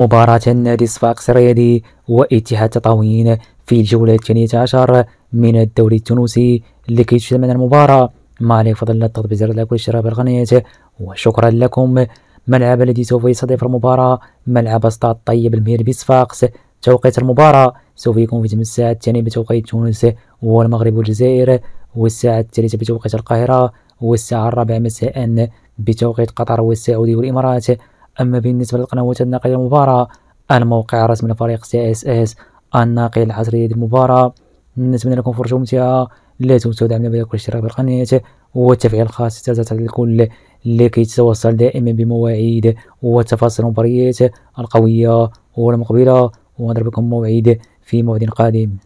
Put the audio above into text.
مباراة نادي صفاقس الرياضي واتحاد تطاوين في الجولة الثانية عشر من الدوري التونسي لكي تشاهدون المباراة مع الفضل الضغط بزر لايك والاشتراك بالقناة وشكرا لكم ملعب الذي سوف يستضيف المباراة ملعب استاد طيب المهير بصفاقس توقيت المباراة سوف يكون في الساعة الثانية بتوقيت تونس والمغرب والجزائر والساعة الثالثة بتوقيت القاهرة والساعة الرابعة مساء بتوقيت قطر والسعودية والإمارات أما بالنسبة للقنوات الناقلة للمباراة الموقع الرسمي لفريق سي اس اس الناقل الحصري للمباراة نتمنى لكم فرجة ممتعة لا تنسوا دعمنا بلايك والاشتراك بالقناة والتفعيل الخاص تزال الكل لكي تتوصل دائما بمواعيد وتفاصيل المباريات القوية والمقبلة لكم موعد في موعد قادم